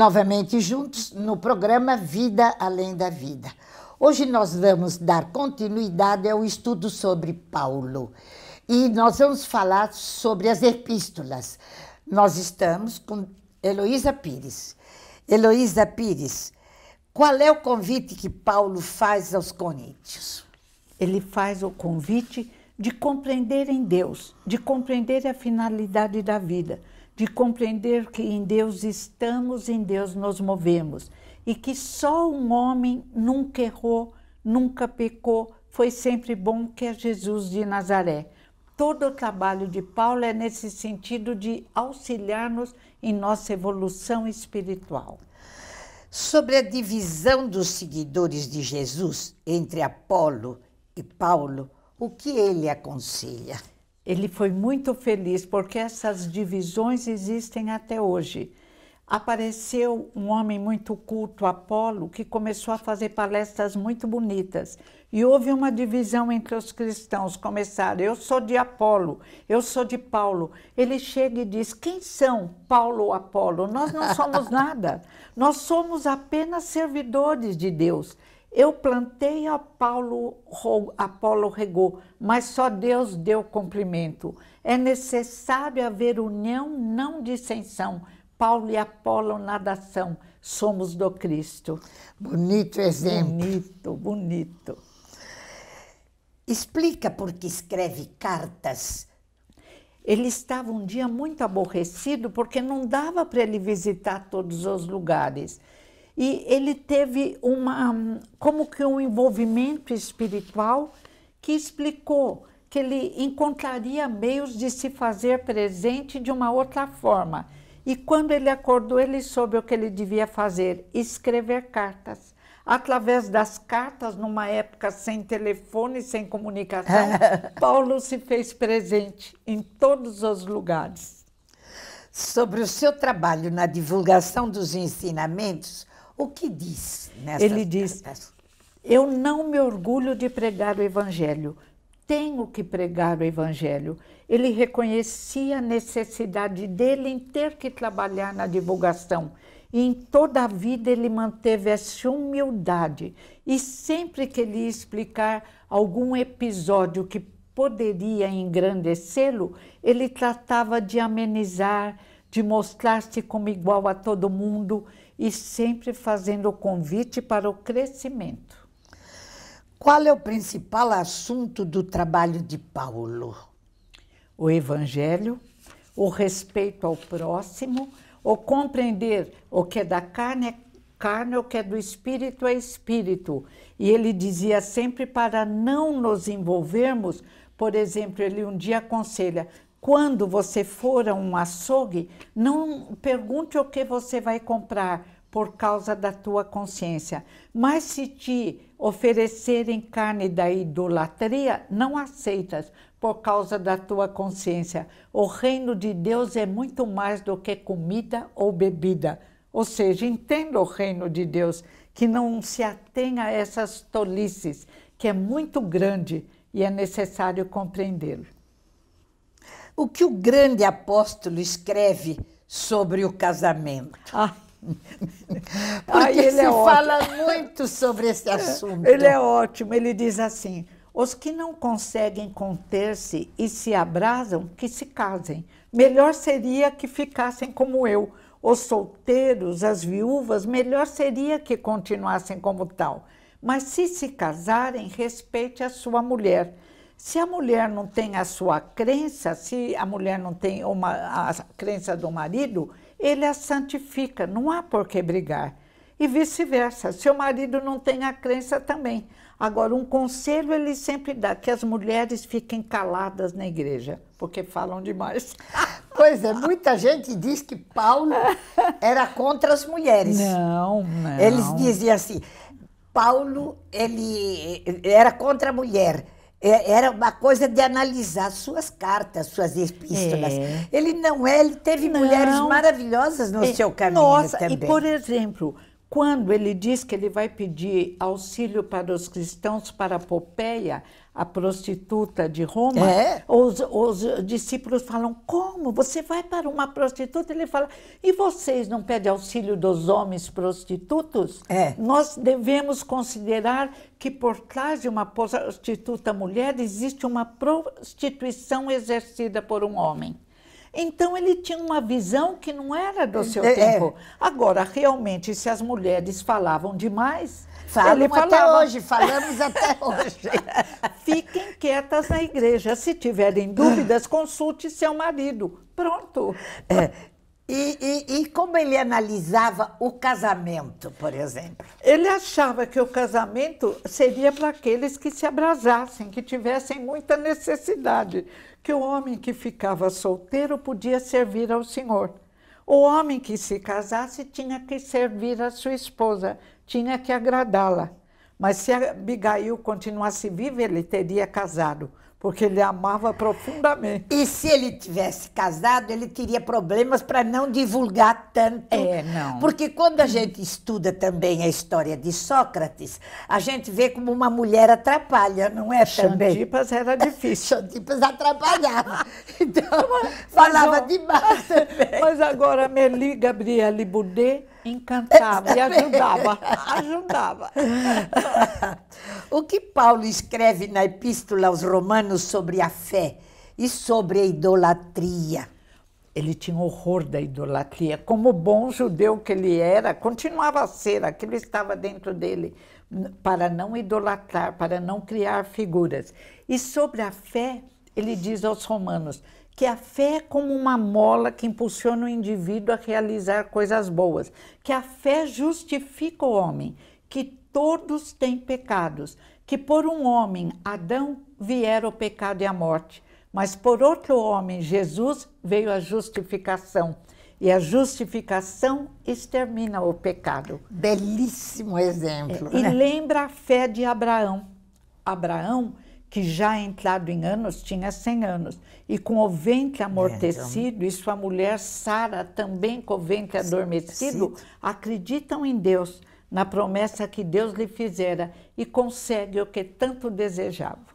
novamente juntos no programa Vida Além da Vida. Hoje nós vamos dar continuidade ao estudo sobre Paulo e nós vamos falar sobre as epístolas. Nós estamos com Heloísa Pires. Heloísa Pires, qual é o convite que Paulo faz aos coríntios? Ele faz o convite de compreenderem Deus, de compreender a finalidade da vida, de compreender que em Deus estamos, em Deus nos movemos e que só um homem nunca errou, nunca pecou, foi sempre bom, que é Jesus de Nazaré. Todo o trabalho de Paulo é nesse sentido de auxiliar-nos em nossa evolução espiritual. Sobre a divisão dos seguidores de Jesus entre Apolo e Paulo, o que ele aconselha? Ele foi muito feliz porque essas divisões existem até hoje. Apareceu um homem muito culto, Apolo, que começou a fazer palestras muito bonitas. E houve uma divisão entre os cristãos. Começaram, eu sou de Apolo, eu sou de Paulo. Ele chega e diz: Quem são Paulo ou Apolo? Nós não somos nada. Nós somos apenas servidores de Deus. Eu plantei a Paulo Apolo regou, mas só Deus deu cumprimento. É necessário haver união, não dissensão. Paulo e Apolo são. somos do Cristo. Bonito exemplo. Bonito, bonito. Explica por que escreve cartas. Ele estava um dia muito aborrecido porque não dava para ele visitar todos os lugares e ele teve uma como que um envolvimento espiritual que explicou que ele encontraria meios de se fazer presente de uma outra forma. E quando ele acordou, ele soube o que ele devia fazer: escrever cartas. Através das cartas, numa época sem telefone, sem comunicação, Paulo se fez presente em todos os lugares. Sobre o seu trabalho na divulgação dos ensinamentos, o que diz nessas Ele diz: cartas? Eu não me orgulho de pregar o evangelho. Tenho que pregar o evangelho. Ele reconhecia a necessidade dele em ter que trabalhar na divulgação. E em toda a vida ele manteve essa humildade. E sempre que ele ia explicar algum episódio que poderia engrandecê-lo, ele tratava de amenizar, de mostrar-se como igual a todo mundo e sempre fazendo o convite para o crescimento. Qual é o principal assunto do trabalho de Paulo? O Evangelho, o respeito ao próximo, o compreender o que é da carne é carne, o que é do espírito é espírito. E ele dizia sempre para não nos envolvermos. Por exemplo, ele um dia aconselha: quando você for a um açougue, não pergunte o que você vai comprar, por causa da tua consciência. Mas se te oferecerem carne da idolatria, não aceitas por causa da tua consciência. O reino de Deus é muito mais do que comida ou bebida. Ou seja, entenda o reino de Deus, que não se atenha a essas tolices, que é muito grande e é necessário compreendê-lo. O que o grande apóstolo escreve sobre o casamento? Ah, Porque ele é se é fala muito sobre esse assunto. Ele é ótimo, ele diz assim: os que não conseguem conter-se e se abrasam, que se casem. Melhor seria que ficassem como eu. Os solteiros, as viúvas, melhor seria que continuassem como tal. Mas se se casarem, respeite a sua mulher. Se a mulher não tem a sua crença, se a mulher não tem uma, a crença do marido, ele a santifica, não há por que brigar. E vice-versa, seu marido não tem a crença também. Agora, um conselho ele sempre dá, que as mulheres fiquem caladas na igreja, porque falam demais. Pois é, muita gente diz que Paulo era contra as mulheres. Não, não. Eles diziam assim, Paulo, ele era contra a mulher. É, era uma coisa de analisar suas cartas, suas epístolas. É. Ele não é, ele teve não. mulheres maravilhosas no é. seu caminho Nossa, também. E, por exemplo, quando ele diz que ele vai pedir auxílio para os cristãos para a Popeia, a prostituta de Roma, é? os, os, discípulos falam: Como? Você vai para uma prostituta? Ele fala: E vocês não pedem auxílio dos homens prostitutos? É. Nós devemos considerar que por trás de uma prostituta mulher existe uma prostituição exercida por um homem. Então ele tinha uma visão que não era do é, seu é, é. tempo. É. Agora, realmente, se as mulheres falavam demais, Falam ele falava, até hoje, falamos até hoje. Fiquem quietas na igreja. Se tiverem dúvidas, consulte seu marido. Pronto. É, e, e, e, como ele analisava o casamento, por exemplo? Ele achava que o casamento seria para aqueles que se abrasassem, que tivessem muita necessidade, que o homem que ficava solteiro podia servir ao Senhor. O homem que se casasse tinha que servir a sua esposa, tinha que agradá-la. Mas se Abigail continuasse viva, ele teria casado porque ele amava profundamente. E se ele tivesse casado, ele teria problemas para não divulgar tanto. É, não. Porque quando a gente estuda também a história de Sócrates, a gente vê como uma mulher atrapalha, não é também? Xantipas era difícil. Xantipas atrapalhava. Então, mas, falava mas, demais também. Mas agora, Meli Gabriele Boudet encantava e é ajudava, ajudava. o que Paulo escreve na Epístola aos Romanos sobre a fé e sobre a idolatria? Ele tinha horror da idolatria. Como bom judeu que ele era, continuava a ser, aquilo estava dentro dele, para não idolatrar, para não criar figuras. E sobre a fé, ele diz aos romanos: que a fé é como uma mola que impulsiona o indivíduo a realizar coisas boas, que a fé justifica o homem, que todos têm pecados, que por um homem, Adão, vieram o pecado e a morte, mas por outro homem, Jesus, veio a justificação. E a justificação extermina o pecado. Belíssimo exemplo. É, né? E lembra a fé de Abraão. Abraão que já entrado em anos tinha 100 anos. E com o ventre é, então. amortecido, então... e sua mulher Sara também com o ventre adormecido, acreditam em Deus, na promessa que Deus lhe fizera e consegue o que tanto desejavam.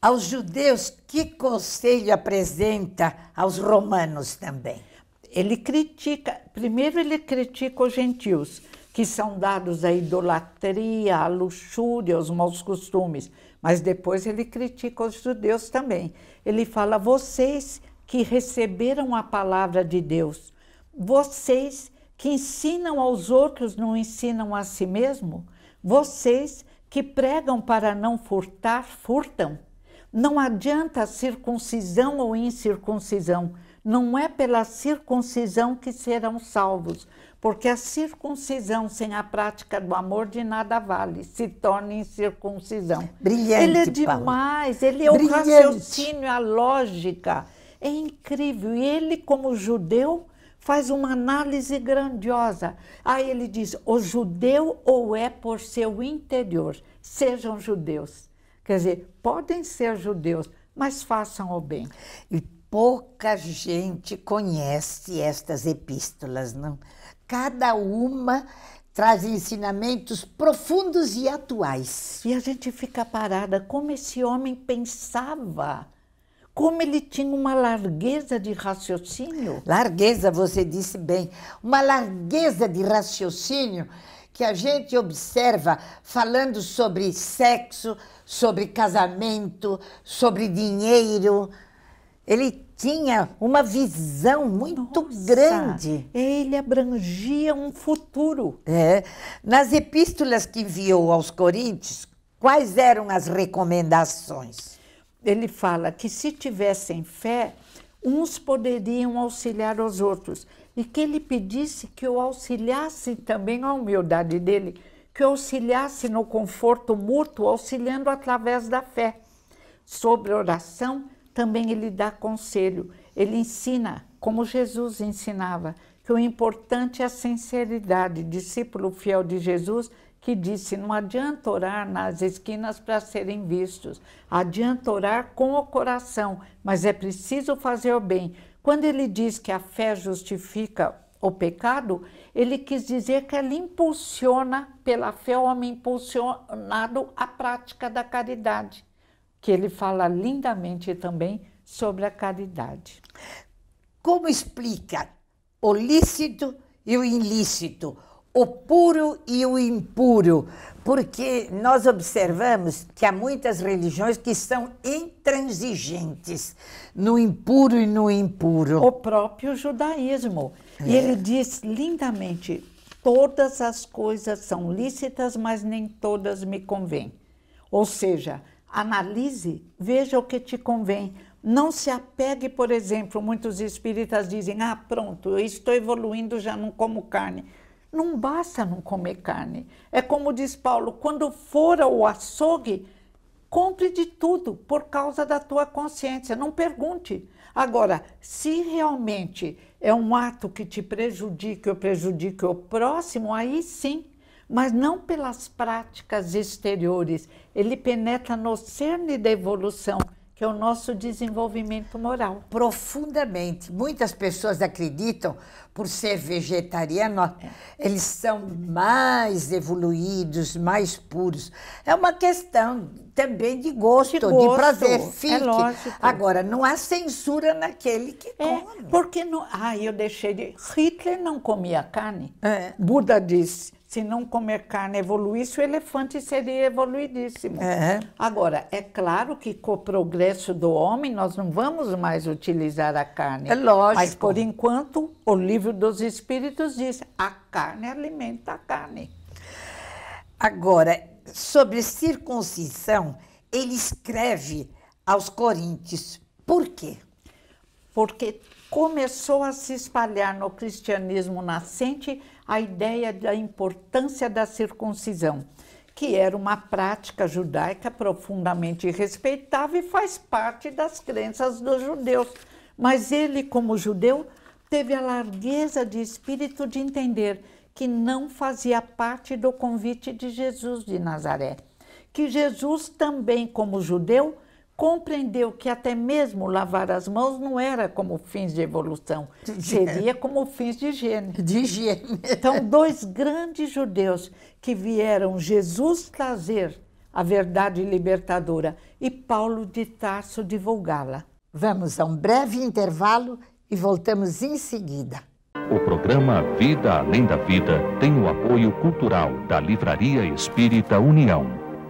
Aos judeus, que conselho apresenta aos romanos também? Ele critica, primeiro ele critica os gentios, que são dados à idolatria, à luxúria, aos maus costumes. Mas depois ele critica os judeus também. Ele fala: vocês que receberam a palavra de Deus, vocês que ensinam aos outros, não ensinam a si mesmo? Vocês que pregam para não furtar, furtam? Não adianta circuncisão ou incircuncisão. Não é pela circuncisão que serão salvos, porque a circuncisão sem a prática do amor de nada vale, se torna incircuncisão. Brilhante. Ele é demais, Paula. ele é Brilhante. o raciocínio, a lógica. É incrível. E ele, como judeu, faz uma análise grandiosa. Aí ele diz: o judeu ou é por seu interior, sejam judeus. Quer dizer, podem ser judeus, mas façam o bem. E pouca gente conhece estas epístolas, não? Cada uma traz ensinamentos profundos e atuais. E a gente fica parada como esse homem pensava. Como ele tinha uma largueza de raciocínio. Largueza, você disse bem. Uma largueza de raciocínio que a gente observa falando sobre sexo, sobre casamento, sobre dinheiro, ele tinha uma visão muito Nossa, grande. Ele abrangia um futuro. É. Nas epístolas que enviou aos Coríntios, quais eram as recomendações? Ele fala que se tivessem fé, uns poderiam auxiliar os outros e que ele pedisse que o auxiliassem também a humildade dele, que o auxiliasse no conforto mútuo, auxiliando através da fé, sobre oração também ele dá conselho, ele ensina, como Jesus ensinava, que o importante é a sinceridade, discípulo fiel de Jesus, que disse: não adianta orar nas esquinas para serem vistos, adianta orar com o coração, mas é preciso fazer o bem. Quando ele diz que a fé justifica o pecado, ele quis dizer que ela impulsiona, pela fé, o homem impulsionado à prática da caridade que ele fala lindamente também sobre a caridade. Como explica o lícito e o ilícito, o puro e o impuro, porque nós observamos que há muitas religiões que são intransigentes no impuro e no impuro. O próprio judaísmo. É. E ele é. diz lindamente: todas as coisas são lícitas, mas nem todas me convêm. Ou seja, analise, veja o que te convém. Não se apegue, por exemplo, muitos espíritas dizem: ah, pronto, eu estou evoluindo, já não como carne. Não basta não comer carne. É como diz Paulo: quando for ao açougue, compre de tudo por causa da tua consciência. Não pergunte. Agora, se realmente é um ato que te prejudica ou prejudica o próximo, aí sim mas não pelas práticas exteriores. Ele penetra no cerne da evolução, que é o nosso desenvolvimento moral. Profundamente. Muitas pessoas acreditam, por ser vegetariano, é. eles são mais evoluídos, mais puros. É uma questão também de gosto, de, gosto, de prazer. Fique. É lógico. Agora, não há censura naquele que é, come. Porque não. Ah, eu deixei de. Hitler não comia carne. É. Buda disse: se não comer carne evoluísse, o elefante seria evoluidíssimo. É. Agora, é claro que com o progresso do homem, nós não vamos mais utilizar a carne. É lógico. Mas, por enquanto, o livro dos Espíritos diz: a carne alimenta a carne. Agora, sobre circuncisão, ele escreve aos Coríntios. Por quê? Porque começou a se espalhar no cristianismo nascente a ideia da importância da circuncisão, que era uma prática judaica profundamente respeitável e faz parte das crenças dos judeus. Mas ele, como judeu, teve a largueza de espírito de entender que não fazia parte do convite de Jesus de Nazaré, que Jesus também, como judeu, compreendeu que até mesmo lavar as mãos não era como fins de evolução, seria como fins de higiene. De higiene. Então, dois grandes judeus que vieram Jesus trazer a verdade libertadora e Paulo de Tarso divulgá-la. Vamos a um breve intervalo e voltamos em seguida. O programa Vida Além da Vida tem o apoio cultural da Livraria Espírita União.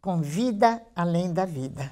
com vida além da vida.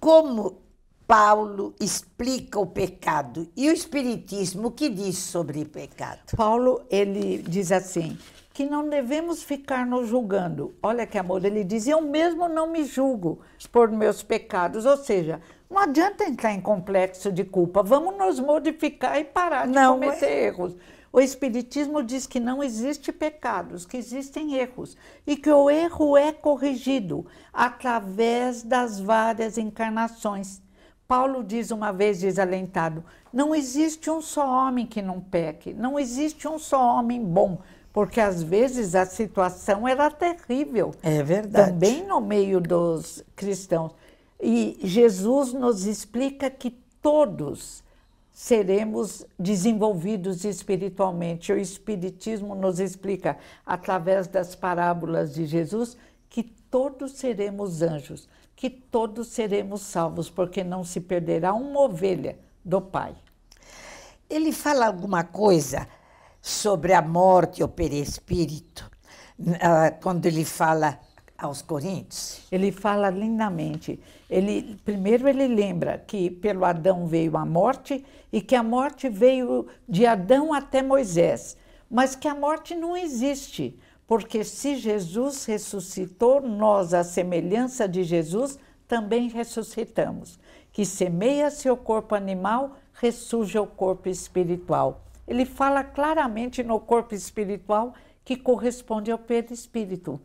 Como Paulo explica o pecado e o espiritismo o que diz sobre pecado? Paulo ele diz assim: que não devemos ficar nos julgando. Olha que amor, ele diz: Eu mesmo não me julgo por meus pecados. Ou seja, não adianta entrar em complexo de culpa, vamos nos modificar e parar de não, cometer é... erros. O Espiritismo diz que não existe pecados, que existem erros e que o erro é corrigido através das várias encarnações. Paulo diz uma vez desalentado: não existe um só homem que não peque, não existe um só homem bom, porque às vezes a situação era terrível. É verdade. Também no meio dos cristãos. E Jesus nos explica que todos seremos desenvolvidos espiritualmente. O Espiritismo nos explica, através das parábolas de Jesus, que todos seremos anjos, que todos seremos salvos, porque não se perderá uma ovelha do Pai. Ele fala alguma coisa sobre a morte ou perispírito, ah, quando ele fala aos Coríntios? Ele fala lindamente. Ele primeiro ele lembra que pelo Adão veio a morte e que a morte veio de Adão até Moisés, mas que a morte não existe, porque se Jesus ressuscitou, nós à semelhança de Jesus também ressuscitamos. Que semeia seu corpo animal, ressurge o corpo espiritual. Ele fala claramente no corpo espiritual que corresponde ao perispírito. espírito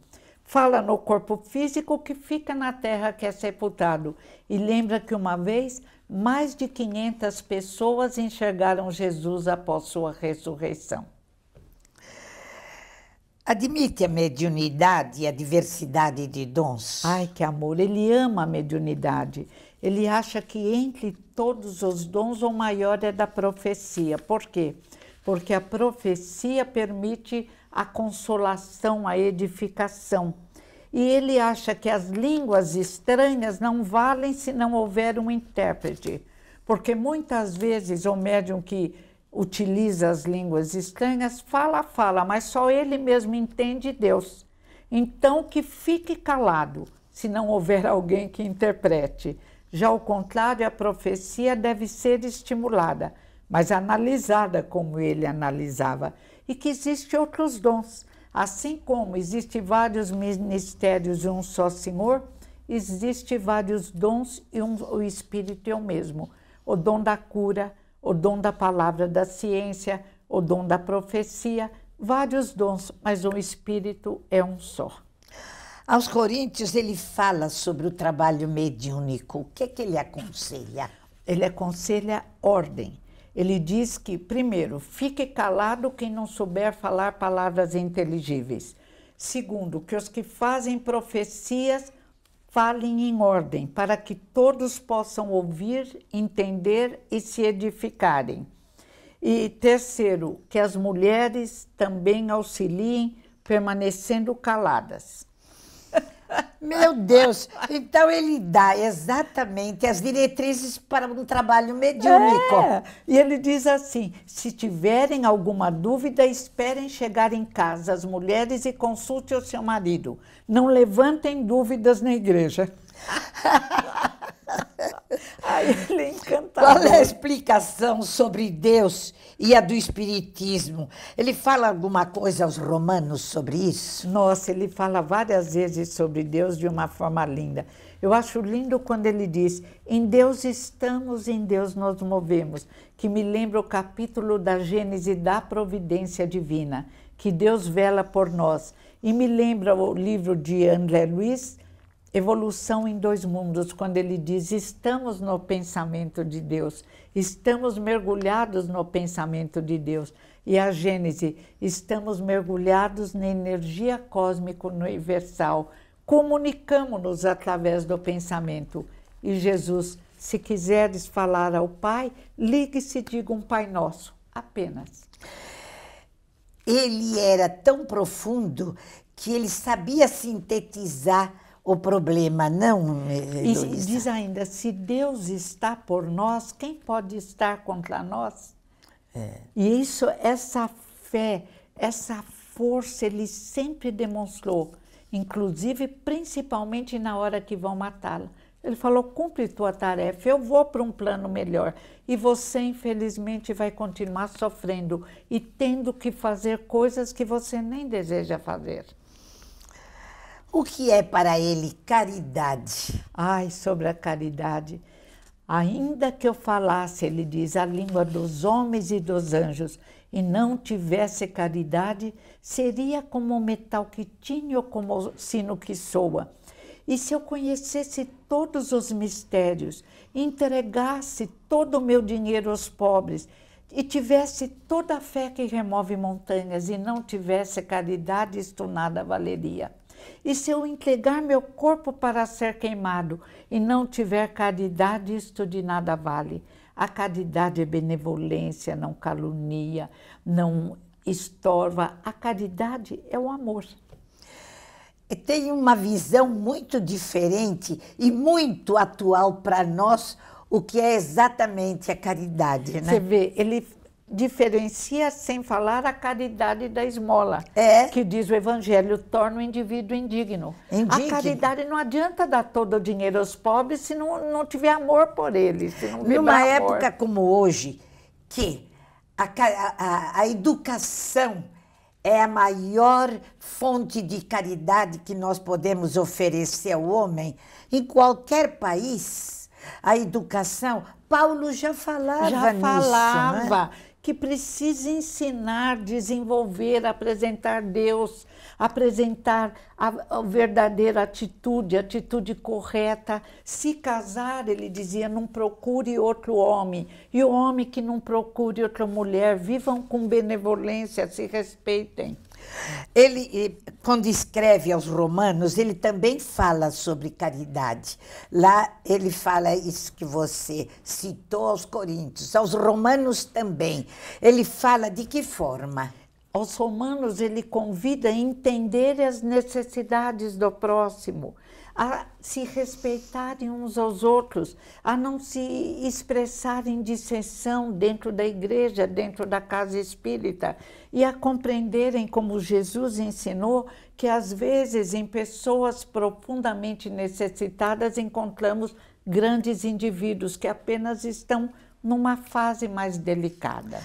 Fala no corpo físico que fica na terra que é sepultado. E lembra que uma vez mais de 500 pessoas enxergaram Jesus após sua ressurreição. Admite a mediunidade e a diversidade de dons. Ai, que amor! Ele ama a mediunidade. Ele acha que entre todos os dons, o maior é da profecia. Por quê? Porque a profecia permite a consolação, a edificação. E ele acha que as línguas estranhas não valem se não houver um intérprete, porque muitas vezes o médium que utiliza as línguas estranhas fala, fala, mas só ele mesmo entende Deus. Então que fique calado, se não houver alguém que interprete. Já ao contrário, a profecia deve ser estimulada, mas analisada como ele analisava e que existem outros dons. Assim como existem vários ministérios e um só Senhor, existem vários dons e um, o Espírito é o mesmo. O dom da cura, o dom da palavra da ciência, o dom da profecia, vários dons, mas o Espírito é um só. Aos Coríntios, ele fala sobre o trabalho mediúnico. O que é que ele aconselha? Ele aconselha ordem. Ele diz que, primeiro, fique calado quem não souber falar palavras inteligíveis. Segundo, que os que fazem profecias falem em ordem, para que todos possam ouvir, entender e se edificarem. E terceiro, que as mulheres também auxiliem permanecendo caladas. Meu Deus! Então ele dá exatamente as diretrizes para um trabalho mediúnico. É. E ele diz assim: se tiverem alguma dúvida, esperem chegar em casa as mulheres e consultem o seu marido. Não levantem dúvidas na igreja. Aí ele é encantado. Qual é a explicação sobre Deus e a do espiritismo. Ele fala alguma coisa aos romanos sobre isso? Nossa, ele fala várias vezes sobre Deus de uma forma linda. Eu acho lindo quando ele diz: "Em Deus estamos, em Deus nos movemos", que me lembra o capítulo da Gênesis da providência divina, que Deus vela por nós, e me lembra o livro de André Luiz, Evolução em Dois Mundos, quando ele diz: "Estamos no pensamento de Deus estamos mergulhados no pensamento de Deus. E a Gênese, estamos mergulhados na energia cósmica universal. Comunicamos-nos através do pensamento. E Jesus, se quiseres falar ao Pai, ligue-se e diga um Pai Nosso, apenas. Ele era tão profundo que ele sabia sintetizar o problema, não? É e diz ainda: se Deus está por nós, quem pode estar contra nós? É. E isso, essa fé, essa força, ele sempre demonstrou, inclusive, principalmente na hora que vão matá-la. Ele falou: cumpre tua tarefa, eu vou para um plano melhor. E você, infelizmente, vai continuar sofrendo e tendo que fazer coisas que você nem deseja fazer. O que é para ele caridade? Ai, sobre a caridade. Ainda que eu falasse, ele diz, a língua dos homens e dos anjos, e não tivesse caridade, seria como o metal que tinha ou como o sino que soa. E se eu conhecesse todos os mistérios, entregasse todo o meu dinheiro aos pobres, e tivesse toda a fé que remove montanhas, e não tivesse caridade, isto nada valeria. E se eu entregar meu corpo para ser queimado e não tiver caridade, isto de nada vale. A caridade é benevolência, não calunia, não estorva. A caridade é o amor. Tem uma visão muito diferente e muito atual para nós o que é exatamente a caridade, né? Você vê, ele, diferencia sem falar a caridade da esmola, é. que diz o Evangelho, torna o indivíduo indigno. indigno. A caridade não adianta dar todo o dinheiro aos pobres se não, não tiver amor por eles. Se não Numa amor. época como hoje, que a, a, a educação é a maior fonte de caridade que nós podemos oferecer ao homem, em qualquer país, a educação Paulo já falava já nisso, né? falava. Né? que precisa ensinar, desenvolver, apresentar Deus, apresentar a, a verdadeira atitude, a atitude correta. Se casar, ele dizia, não procure outro homem, e o homem que não procure outra mulher, vivam com benevolência, se respeitem. Ele, quando escreve aos Romanos, ele também fala sobre caridade. Lá ele fala isso que você citou aos Coríntios, aos Romanos também. Ele fala de que forma? Aos Romanos, ele convida a entender as necessidades do próximo a se respeitarem uns aos outros, a não se expressarem dissensão dentro da igreja, dentro da casa espírita, e a compreenderem como Jesus ensinou que às vezes em pessoas profundamente necessitadas encontramos grandes indivíduos que apenas estão numa fase mais delicada.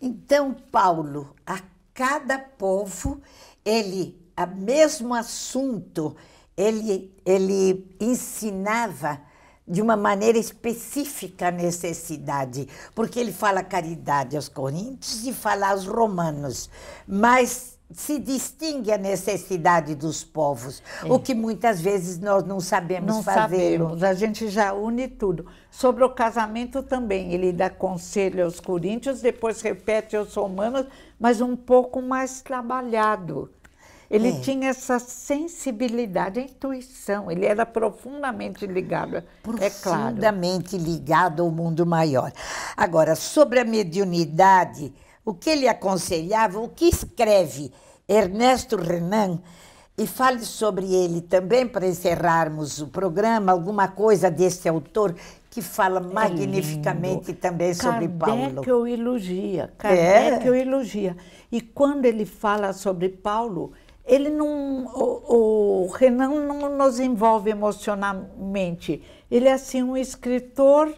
Então, Paulo, a cada povo, ele, a mesmo assunto, ele, ele ensinava de uma maneira específica a necessidade, porque ele fala caridade aos coríntios e fala aos romanos, mas se distingue a necessidade dos povos, é. o que muitas vezes nós não sabemos não fazer. Sabemos. A gente já une tudo. Sobre o casamento também, ele dá conselho aos coríntios, depois repete aos romanos, mas um pouco mais trabalhado. Ele é. tinha essa sensibilidade, a intuição, ele era profundamente ligado, profundamente é claro. ligado ao mundo maior. Agora, sobre a mediunidade, o que ele aconselhava, o que escreve Ernesto Renan, e fale sobre ele também para encerrarmos o programa, alguma coisa desse autor que fala é magnificamente lindo. também sobre Paulo. Paulo. que eu elogia, Kardec é. eu elogia. E quando ele fala sobre Paulo, ele não, o, o Renan não nos envolve emocionalmente. Ele é assim um escritor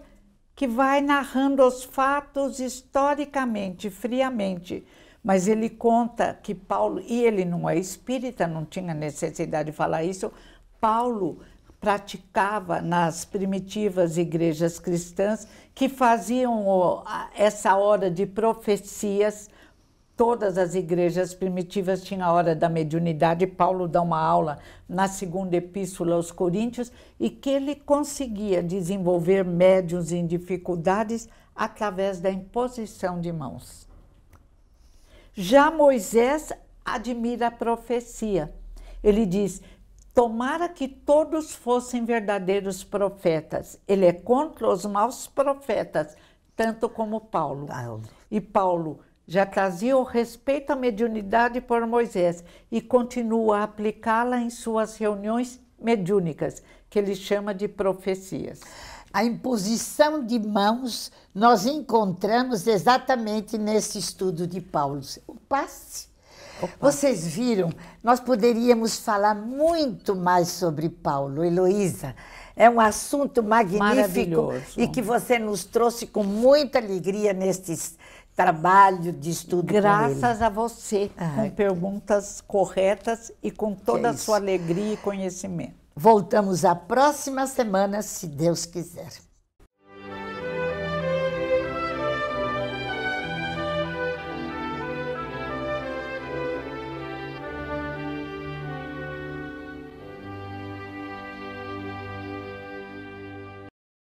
que vai narrando os fatos historicamente, friamente. Mas ele conta que Paulo, e ele não é espírita, não tinha necessidade de falar isso, Paulo praticava nas primitivas igrejas cristãs que faziam essa hora de profecias todas as igrejas primitivas tinham a hora da mediunidade. Paulo dá uma aula na segunda epístola aos Coríntios e que ele conseguia desenvolver médios em dificuldades através da imposição de mãos. Já Moisés admira a profecia. Ele diz: Tomara que todos fossem verdadeiros profetas. Ele é contra os maus profetas, tanto como Paulo. Paulo. Ah, e Paulo já trazia o respeito à mediunidade por Moisés e continua a aplicá-la em suas reuniões mediúnicas, que ele chama de profecias. A imposição de mãos nós encontramos exatamente nesse estudo de Paulo. O passe. Opa. Vocês viram, nós poderíamos falar muito mais sobre Paulo, Heloísa. É um assunto magnífico e que você nos trouxe com muita alegria nestes trabalho de estudo Graças a você. Ah, com perguntas corretas e com toda é a sua alegria e conhecimento. Voltamos a próxima semana, se Deus quiser.